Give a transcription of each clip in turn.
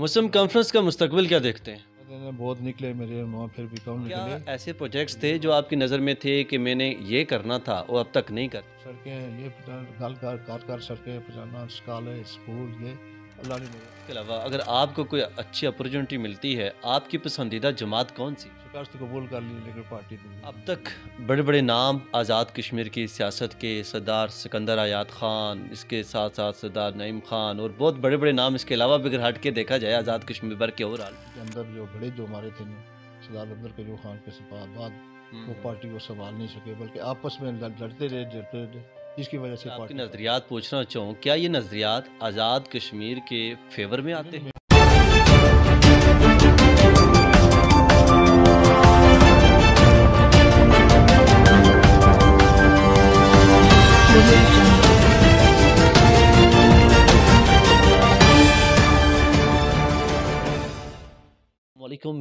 मुस्लिम conference का मुस्तकबिल क्या देखते हैं बहुत निकले मेरे वहाँ फिर भी कम निकले क्या ऐसे प्रोजेक्ट्स थे जो आपकी नज़र में थे कि मैंने ये करना था वो अब तक नहीं कर सड़कें ये कार कार सड़कें पजाना कॉलेज स्कूल ये अल्लाह इसके अलावा अगर आपको कोई अच्छी अपॉर्चुनिटी मिलती है आपकी पसंदीदा जमात कौन सी कष्ट कबूल कर ली लेकिन पार्टी अब तक बड़े बड़े नाम आज़ाद कश्मीर की सियासत के सरदार सिकंदर आयात खान इसके साथ साथ सरदार नईम खान और बहुत बड़े बड़े नाम इसके अलावा भी अगर हट के देखा जाए आज़ाद कश्मीर भर के ओवरऑल अंदर जो बड़े जो हमारे थे सरदार अब्दुल कयूम खान के बाद हम्म। वो पार्टी को संभाल नहीं सके बल्कि आपस में लड़ते रहे डरते रहे जिसकी वजह से आपकी नजरियात पूछना चाहूँ क्या ये नजरियात आज़ाद कश्मीर के फेवर में आते हैं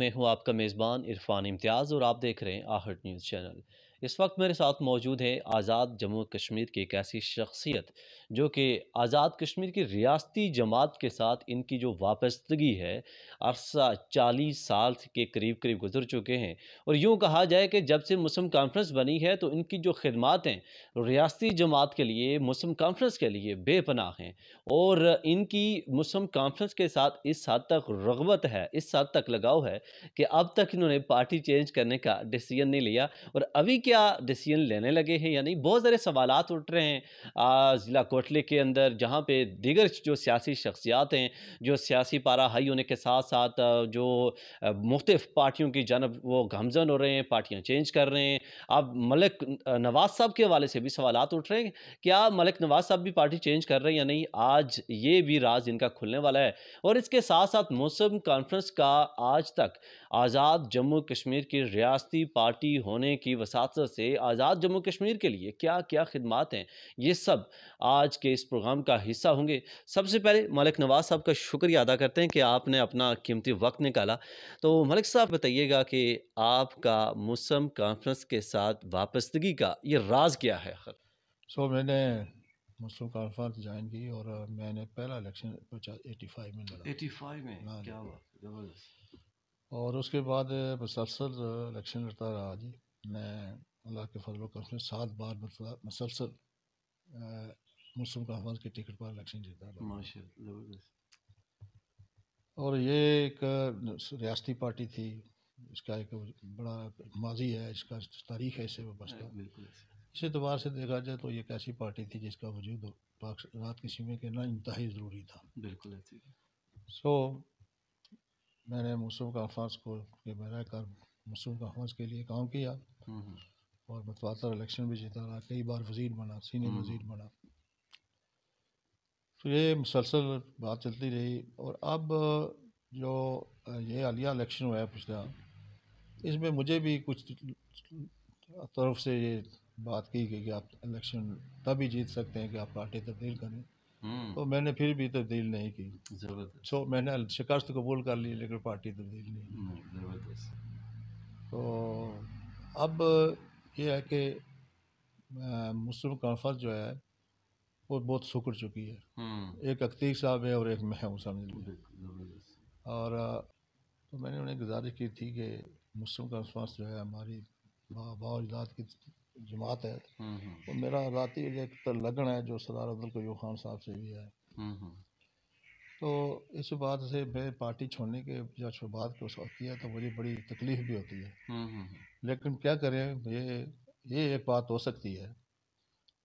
मैं हूं आपका मेज़बान इरफान इम्तियाज़ और आप देख रहे हैं आहट न्यूज़ चैनल इस वक्त मेरे साथ मौजूद हैं आज़ाद जम्मू कश्मीर की एक ऐसी शख्सियत जो कि आज़ाद कश्मीर की रियासती जमात के साथ इनकी जो वापस्तगी है अरसा चालीस साल के करीब करीब गुजर चुके हैं और यूँ कहा जाए कि जब से मुस्लिम कॉन्फ्रेंस बनी है तो इनकी जो खदमात हैं रियासती जमात के लिए मुस्लिम कॉन्फ्रेंस के लिए बेपनाह हैं और इनकी मुस्लिम कॉन्फ्रेंस के साथ इस हद तक रगबत है इस हद तक लगाव है कि अब तक इन्होंने पार्टी चेंज करने का डिसीजन नहीं लिया और अभी क्या डिसीजन लेने लगे हैं यानी बहुत सारे सवाल उठ रहे हैं ज़िला कोटले के अंदर जहाँ पे दिगर जो सियासी शख्सियात हैं जो सियासी पारा हाई होने के साथ साथ जो मुख्तफ पार्टियों की जानब वो गमजन हो रहे हैं पार्टियाँ चेंज कर रहे हैं अब मलिक नवाज साहब के हवाले से भी सवाल उठ रहे हैं क्या मलिक नवाज साहब भी पार्टी चेंज कर रहे हैं या नहीं आज ये भी राज इनका खुलने वाला है और इसके साथ साथ मौसम कॉन्फ्रेंस का आज तक आज़ाद जम्मू कश्मीर की रियासती पार्टी होने की वसात से आज़ाद जम्मू कश्मीर के लिए क्या क्या खदमात हैं ये सब आज आज के इस प्रोग्राम का हिस्सा होंगे सबसे पहले मलिक नवाज साहब का शुक्रिया अदा करते हैं कि आपने अपना कीमती वक्त निकाला तो मलिक साहब बताइएगा कि आपका मौसम कॉन्फ्रेंस के साथ वापस्तगी का ये राज क्या है आखिर सो so, मैंने मौसम कॉन्फ्रेंस ज्वाइन की और मैंने पहला इलेक्शन में हाँ और उसके बाद मुसलसल इलेक्शन लड़ता रहा जी मैं अल्लाह के फजल सात बार मुसलसल मुस्लिम का हवाज के टिकट पर इलेक्शन जीता और ये एक रियासती पार्टी थी इसका एक बड़ा माजी है इसका तारीख है इससे वाबस्ता हाँ, इस एतबार से देखा जाए तो ये एक ऐसी पार्टी थी जिसका वजूद रात के सीमे के ना ही ज़रूरी था बिल्कुल सो मैंने मौसम का अफाज को कि मेरा कर मौसम का अफाज के लिए काम किया हम्म, हम्म। और मतवा इलेक्शन भी जीता रहा कई बार वजीर बना सीनियर हम्म। वजीर बना तो ये मुसलसल बात चलती रही और अब जो ये हालिया इलेक्शन हुआ है पिछला इसमें मुझे भी कुछ तरफ से ये बात की गई कि आप इलेक्शन तभी जीत सकते हैं कि आप पार्टी तब्दील करें हम्म। तो मैंने फिर भी तब्दील नहीं की ज़रूरत सो तो मैंने शिकस्त कबूल कर ली लेकिन पार्टी तब्दील नहीं हम्म, ज़रूरत तो अब ये है कि मुस्लिम कॉन्फ्रेंस जो है वो बहुत सुकड़ चुकी है हम्म। एक अख्तीक साहब है और एक मैं हूँ समझ और तो मैंने उन्हें गुजारिश की थी कि मुस्लिम कॉन्फ्रेंस जो है हमारी बाजाद की जमात है और हम्म, हम्म। तो मेरा राती एक तो लगन है जो सरदार अब्दुल कयूब खान साहब से भी है तो इस बात से मैं पार्टी छोड़ने के जब शुरुआत को होती है तो मुझे बड़ी तकलीफ भी होती है लेकिन क्या करें ये ये एक बात हो सकती है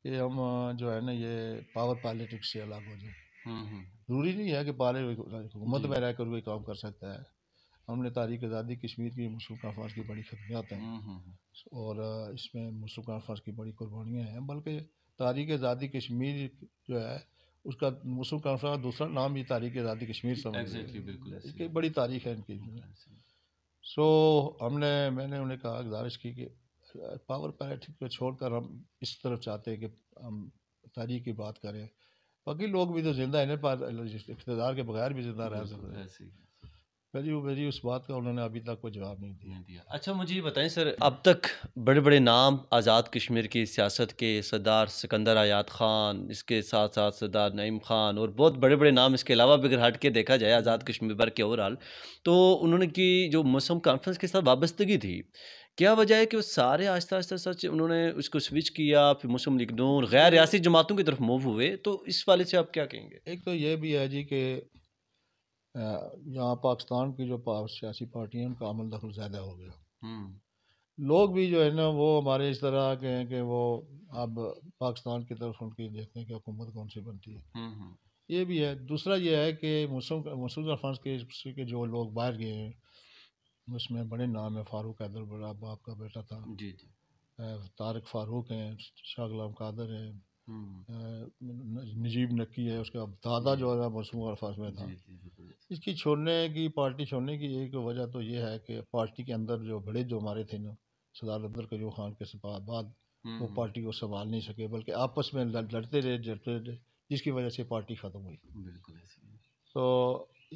कि हम जो है ना ये पावर पॉलिटिक्स से अलग हो जाए हम्म, हम्म। ज़रूरी नहीं है कि पाले हुकूमत में रहकर कोई काम कर सकता है हमने तारीख आज़ादी कश्मीर की मुस्लिम कॉन्फ्रेंस की बड़ी खदमियात हैं हम्म, और इसमें मुस्लिम कॉन्फ्रेंस की बड़ी कुर्बानियाँ हैं बल्कि तारीख आज़ादी कश्मीर जो है उसका कॉन्फ्रेंस का दूसरा नाम भी तारीख आज़ादी कश्मीर समझ exactly, बड़ी तारीख है इनकी सो so, हमने मैंने उन्हें कहा गुजारिश की कि पावर पैरेटिक को छोड़कर हम इस तरफ चाहते हैं कि हम तारीख की बात करें बाकी लोग भी तो जिंदा है ना इकतदार के बगैर भी जिंदा रह सकते हैं पहली वो मेरी उस बात का उन्होंने अभी तक कोई जवाब नहीं दिया दिया अच्छा मुझे ये बताएं सर अब तक बड़े बड़े नाम आज़ाद कश्मीर की सियासत के सरदार सिकंदर आयात खान इसके साथ साथ सरदार नईम खान और बहुत बड़े बड़े नाम इसके अलावा भी अगर हट के देखा जाए आज़ाद कश्मीर भर के ओवरऑल तो उन्होंने की जो मौसम कॉन्फ्रेंस के साथ वाबस्तगी थी क्या वजह है कि वो सारे आस्ता आस्ता सच उन्होंने उसको स्विच किया फिर मुस्लिम लीग नून गैर रियासी जमातों की तरफ मूव हुए तो इस वाले से आप क्या कहेंगे एक तो ये भी है जी कि यहाँ पाकिस्तान की जो सियासी पार्टियाँ हैं उनका अमल दखल ज़्यादा हो गया हम्म। लोग भी जो है ना वो हमारे इस तरह के हैं कि वो अब पाकिस्तान की तरफ उनकी देखते हैं कि हुकूमत कौन सी बनती है हम्म, हम्म। ये भी है दूसरा ये है कि मुस्लिम मसूद फंड के जो लोग बाहर गए हैं उसमें बड़े नाम है फ़ारूक हैदर बड़ा बाप का बेटा था जी जी तारक फ़ारूक हैं शाह गुलाम कादर हैं हम्म। नजीब नकी है उसका दादा जो है मसूम अरफाज में था इसकी छोड़ने की पार्टी छोड़ने की एक वजह तो ये है कि पार्टी के अंदर जो बड़े जो हमारे थे ना सरदार अब्दुल कजू खान के बाद वो हम्म। पार्टी को संभाल नहीं सके बल्कि आपस में लड़ते रहे जड़ते रहे जिसकी वजह से पार्टी ख़त्म हुई बिल्कुल तो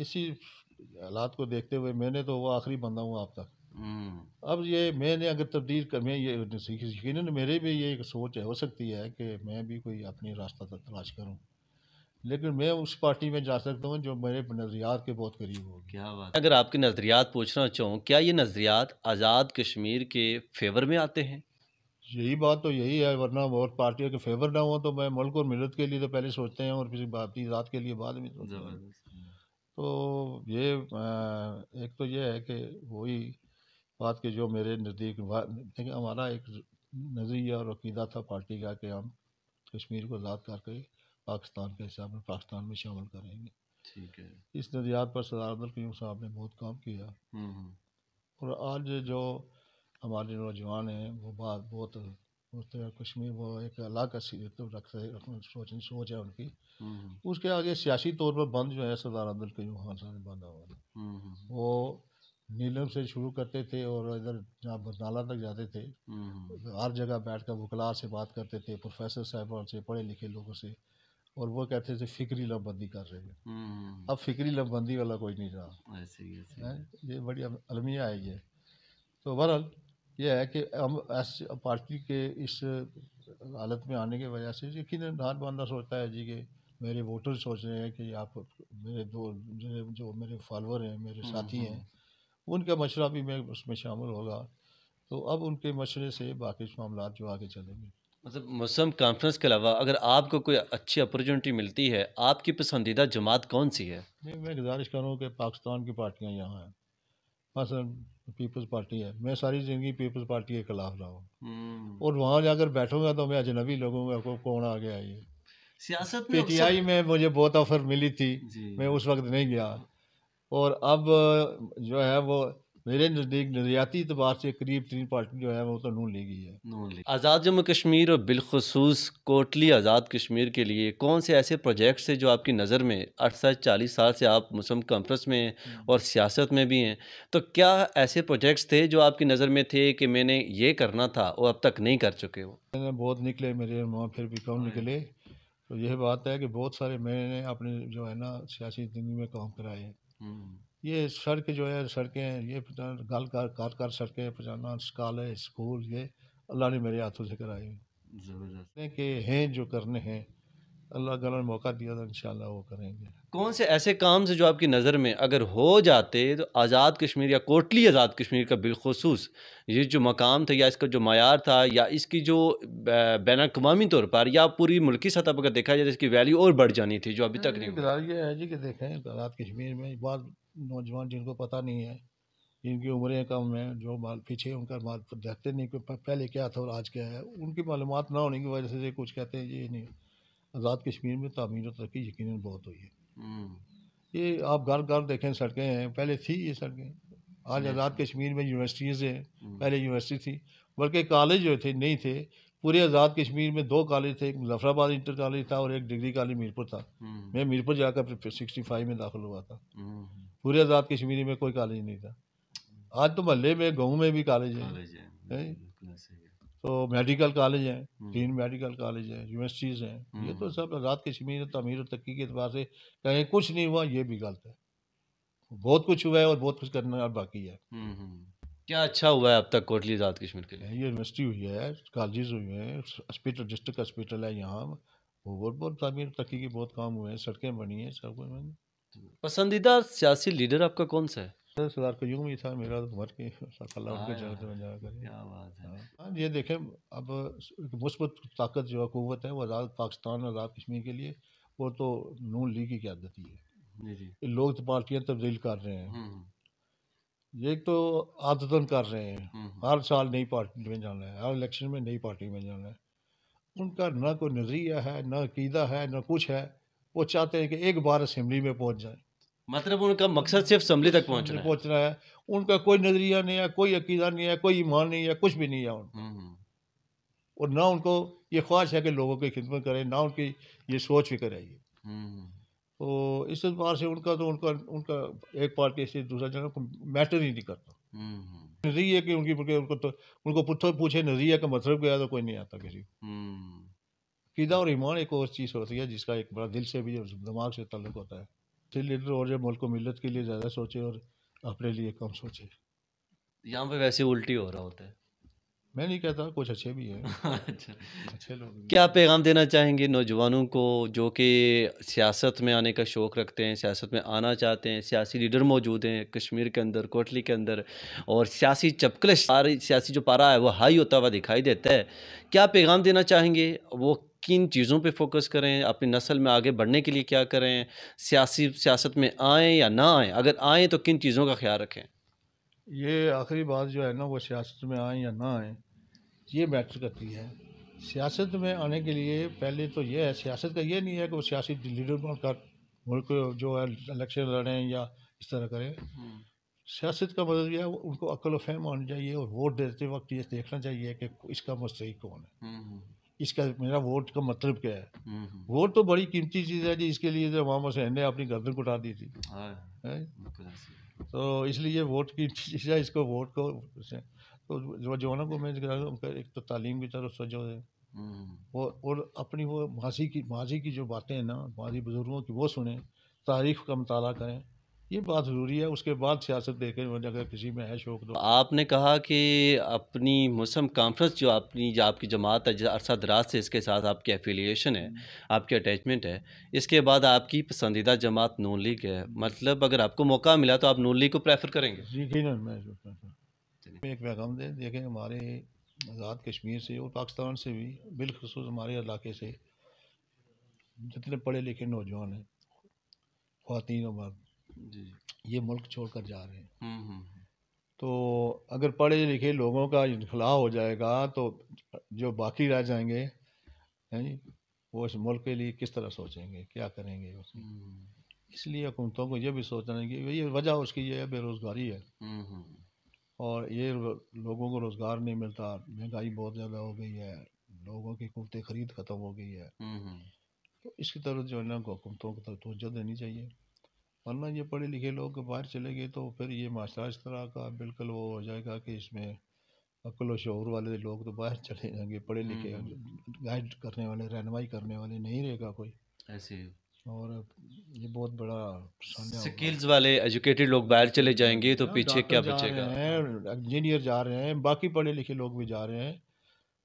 इसी हालात को देखते हुए मैंने तो वो आखिरी बंदा हूँ आप तक हम्म। अब ये मैंने अगर तब्दील कर मैं ये यकीन मेरे भी ये एक सोच है हो सकती है कि मैं भी कोई अपनी रास्ता तक तलाश करूँ लेकिन मैं उस पार्टी में जा सकता हूँ जो मेरे नज़रियात के बहुत करीब हो क्या बात अगर आपके नज़रियात पूछना चाहूँ क्या ये नज़रियात आज़ाद कश्मीर के फेवर में आते हैं यही बात तो यही है वरना और पार्टियों के फेवर ना हो तो मैं मुल्क और मिलत के लिए तो पहले सोचते हैं और किसी बात के लिए बाद में सोचते हैं तो ये एक तो ये है कि वही बात के जो मेरे नज़दीक देखिए हमारा एक नज़रिया और अकीदा था पार्टी का कि हम कश्मीर को आज़ाद करके पाकिस्तान के हिसाब में पाकिस्तान में शामिल करेंगे ठीक है इस नज़रियात पर सरदार अब्दुल कयूम साहब ने बहुत काम किया और आज जो हमारे नौजवान हैं वो बात बहुत उत्तर कश्मीर वो एक अलग का तो रखते सोच सोच है उनकी हम्म। उसके आगे सियासी तौर पर बंद जो है सरदार अब्दुल कयूम खान साहब ने बांधा हुआ हम्म, हम्म, वो नीलम से शुरू करते थे और इधर जहाँ बरनाला तक जाते थे तो हर जगह बैठ कर वकला से बात करते थे प्रोफेसर साहबान से पढ़े लिखे लोगों से और वो कहते थे फिक्री लमबंदी कर रहे हैं अब फिक्री लमबंदी वाला कोई नहीं रहा ये बड़ी अलमिया आई है तो बहरहाल यह है कि हम ऐसे पार्टी के इस हालत में आने की वजह से यकीन धान बंदा सोचता है जी कि मेरे वोटर सोच रहे हैं कि आप मेरे दो जो मेरे फॉलोअर हैं मेरे हम्म, साथी हम्म। हैं उनका मशवरा भी मैं उसमें शामिल होगा तो अब उनके मशरे से बाकी मामला जो आगे चलेंगे मतलब मौसम कॉन्फ्रेंस के अलावा अगर आपको कोई अच्छी अपॉर्चुनिटी मिलती है आपकी पसंदीदा जमात कौन सी है नहीं मैं गुजारिश करूँ कि पाकिस्तान की पार्टियाँ यहाँ हैं मसलन पीपल्स पार्टी है मैं सारी ज़िंदगी पीपल्स पार्टी के खिलाफ रहा हूँ हम्म। और वहाँ जाकर बैठूंगा तो मैं अजनबी लोगों को कौन आ गया ये सियासत टी पीटीआई में मुझे बहुत ऑफर मिली थी मैं उस वक्त नहीं गया और अब जो है वो मेरे नज़दीक नजरियाती अतबार से करीब तीन पार्टी जो है वो तो नून ली गई है आज़ाद जम्मू कश्मीर और बिलखसूस कोटली आज़ाद कश्मीर के लिए कौन से ऐसे प्रोजेक्ट्स हैं जो आपकी नज़र में अड़सठ चालीस साल से आप मुस्लिम कॉन्फ्रेंस में हैं और सियासत में भी हैं तो क्या ऐसे प्रोजेक्ट्स थे जो आपकी नज़र में थे कि मैंने ये करना था और अब तक नहीं कर चुके वो मैंने बहुत निकले मेरे माँ फिर भी कम हम्म। निकले तो यह बात है कि बहुत सारे मैंने अपने जो है ना सियासी ज़िंदगी में काम कराए हम्म। ये सड़क जो है सड़कें ये गल कर कार कर सड़कें पहचाना कॉलेज स्कूल ये अल्लाह ने मेरे हाथों से कराए ज़बरदस्त के हैं जो करने हैं अल्लाह का ने मौका दिया था तो इन वो करेंगे कौन से ऐसे काम से जो आपकी नज़र में अगर हो जाते तो आज़ाद कश्मीर या कोटली आज़ाद कश्मीर का बिलखसूस ये जो मकाम था या इसका जो मैार था या इसकी जो बैन अवी तौर पर या पूरी मुल्की सतह पर देखा जाए तो इसकी वैल्यू और बढ़ जानी थी जो अभी तक नहीं ये है जी कि देखें आज़ाद कश्मीर में बहुत नौजवान जिनको पता नहीं है जिनकी उम्रें कम हैं जो माल पीछे उनका माल देखते नहीं कि पहले क्या था और आज क्या है उनकी मालूम ना होने की वजह से कुछ कहते हैं ये नहीं आज़ाद कश्मीर में तमीर और तरक्की यकीन बहुत हुई है हम्म। ये आप घर घर देखें सड़कें हैं पहले थी ये सड़कें आज आज़ाद कश्मीर में यूनिवर्सिटीज़ हैं हम्म। पहले यूनिवर्सिटी थी बल्कि कॉलेज जो थे नहीं थे पूरे आज़ाद कश्मीर में दो कॉलेज थे एक मुजफ्फराबाद इंटर कॉलेज था और एक डिग्री कॉलेज मीरपुर था हम्म। मैं मीरपुर जाकर सिक्सटी फाइव में दाखिल हुआ था पूरे आज़ाद कश्मीरी में कोई कॉलेज नहीं था आज तो महल्ले में गाँव में भी कॉलेज है तो मेडिकल कॉलेज हैं तीन मेडिकल कॉलेज हैं यूनिवर्सिटीज़ हैं ये हम्म। तो सब आज़ाद कश्मीर तमीर और तक्की के अतबार से कहीं कुछ नहीं हुआ ये भी गलत है बहुत कुछ हुआ है और बहुत कुछ करना बाकी है हम्म, हम्म। क्या अच्छा हुआ है अब तक कोटली आज़ाद कश्मीर के लिए यूनिवर्सिटी हुई है कॉलेज हुए हैं हॉस्पिटल डिस्ट्रिक्ट हॉस्पिटल है यहाँ वो बहुत बहुत तमीर तकी के बहुत काम हुए हैं सड़कें बनी हैं सब कुछ बनी पसंदीदा सियासी लीडर आपका कौन सा है सरदार का युग में था मेरा तो मर के हाँ, हाँ, हाँ ये देखें अब मुस्बत ताकत जो हुकूमत है वो आज़ाद पाकिस्तान आज़ाद कश्मीर के लिए वो तो नून लीग की क्यादत ही है लोग तो पार्टियाँ तब्दील कर रहे हैं हम्म। ये तो आदतन कर रहे हैं हम्म, हम्म। हर साल नई पार्टी में जाना है हर इलेक्शन में नई पार्टी में जाना है उनका ना कोई नज़रिया है ना अकीदा है ना कुछ है वो चाहते हैं कि एक बार असम्बली में पहुंच जाए मतलब उनका मकसद सिर्फ असम्बली तक पहुँचना पहुंचना है उनका कोई नज़रिया नहीं है कोई अकीदा नहीं है कोई ईमान नहीं है कुछ भी नहीं है उनका हम्म, हम्म। और ना उनको ये ख्वाहिश है कि लोगों की खिदमत करें ना उनकी ये सोच भी करें ये हम्म, तो इस बार से उनका तो उनका उनका एक पार्टी से दूसरा जगह मैटर ही नहीं करता नजरिए कि उनकी उनको तो उनको पूछो पूछे नजरिया का मतलब क्या तो कोई नहीं आता किसी को कीदा और ईमान एक और चीज़ होती है जिसका एक बड़ा दिल से भी और दिमाग से तल्लक होता है तो लीडर और जो मुल्क मिलत के लिए ज़्यादा सोचे और अपने लिए कम सोचे यहाँ पे वैसे उल्टी हो रहा होता है मैं नहीं कहता कुछ अच्छे भी हैं अच्छा अच्छे लोग क्या पैगाम देना चाहेंगे नौजवानों को जो कि सियासत में आने का शौक़ रखते हैं सियासत में आना चाहते हैं सियासी लीडर मौजूद हैं कश्मीर के अंदर कोटली के अंदर और सियासी चपकलश सारी सियासी जो पारा है वो हाई होता हुआ दिखाई देता है क्या पैगाम देना चाहेंगे वो किन चीज़ों पे फोकस करें अपनी नस्ल में आगे बढ़ने के लिए क्या करें सियासी सियासत में आएँ या ना आएँ अगर आएँ तो किन चीज़ों का ख्याल रखें ये आखिरी बात जो है ना वो सियासत में आएँ या ना आएँ ये मैटर करती है सियासत में आने के लिए पहले तो ये है सियासत का ये नहीं है कि वो सियासी लीडर बनकर मुल्क जो है इलेक्शन लड़ें या इस तरह करें सियासत का मतलब यह है उनको अक्ल फहम आनी चाहिए और वोट देते वक्त ये देखना चाहिए कि इसका मुस्तक कौन है इसका मेरा वोट का मतलब क्या है वोट हम्म, हम्म। तो बड़ी कीमती चीज़ है जी इसके लिए जो मामा हुसैन ने अपनी गर्दन को उठा दी थी हाँ, तो इसलिए वोट की चीज़ है इसको वोट को तो जवानों को मैं उनका एक तो तालीम की तरफ सजो है और हम्म, और अपनी वो माजी की माजी की जो बातें हैं ना माजी बुज़ुर्गों की वो सुने तारीख़ का मताल करें ये बात ज़रूरी है उसके बाद सियासत देखें अगर किसी में है शौक तो आपने कहा कि अपनी मौसम कॉन्फ्रेंस जो अपनी जो आपकी जमात है अरसा दराज से इसके साथ आपकी एफिलिएशन है हम्म। आपकी अटैचमेंट है इसके बाद आपकी पसंदीदा जमात नून लीग है मतलब अगर आपको मौका मिला तो आप नून लीग को प्रेफर करेंगे यकीन मैं एक पैगाम दें देखें हमारे आज़ाद कश्मीर से और पाकिस्तान से भी बिलखसूस हमारे इलाके से जितने पढ़े लिखे नौजवान हैं खातन और मर्द ये मुल्क छोड़ कर जा रहे हैं हम्म, हम्म, हम्म। तो अगर पढ़े लिखे लोगों का इनखला हो जाएगा तो जो बाकी रह जाएंगे हैं वो इस मुल्क के लिए किस तरह सोचेंगे क्या करेंगे इसलिए हुकूमतों को ये भी सोचना है कि ये वजह उसकी ये है बेरोज़गारी है और ये लोगों को रोज़गार नहीं मिलता महंगाई बहुत ज़्यादा हो गई है लोगों की कुमत खरीद ख़त्म हो गई है तो इसकी तरफ जो है ना हुकूमतों को तोजह देनी चाहिए वरना ये पढ़े लिखे लोग बाहर चले गए तो फिर ये इस तरह का बिल्कुल वो हो जाएगा कि इसमें अकल व शोर वाले लोग तो बाहर चले जाएंगे पढ़े लिखे हम्म, हम्म, हम्म। गाइड करने वाले रहनमाई करने वाले नहीं रहेगा कोई ऐसे और ये बहुत बड़ा स्किल्स वाले एजुकेटेड लोग बाहर चले जाएंगे तो हाँ, पीछे क्या बचेगा इंजीनियर जा रहे हैं बाकी पढ़े लिखे लोग भी जा रहे हैं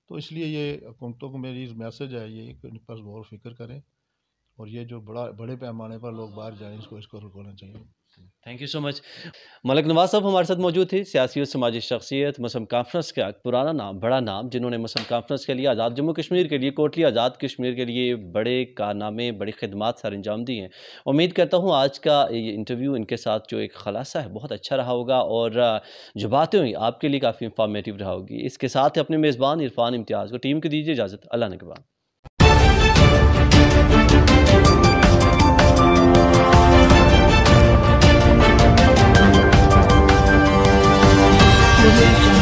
तो इसलिए ये हुकूमतों को मेरी मैसेज है ये इन पर गौर फिक्र करें और ये जो बड़ा बड़े पैमाने पर लोग बाहर जाएँ इसको इसको रुकाना चाहिए thank you so much Malik Nawaz sahab हमारे साथ मौजूद थे सियासी और समाजी शख्सियत मसम कॉन्फ्रेंस का पुराना नाम बड़ा नाम जिन्होंने मसम कॉन्फ्रेंस के लिए आज़ाद जम्मू कश्मीर के लिए कोटली आज़ाद कश्मीर के लिए बड़े कारनामे बड़ी खदमात सर अंजाम दी हैं उम्मीद करता हूँ आज का ये इंटरव्यू इनके साथ जो एक खलासा है बहुत अच्छा रहा होगा और जो बातें हुई आपके लिए काफ़ी इंफॉर्मेटिव रहा होगी इसके साथ अपने मेज़बान इरफान इम्तियाज़ को टीम को दीजिए इजाज़त अल्लाह बाद Música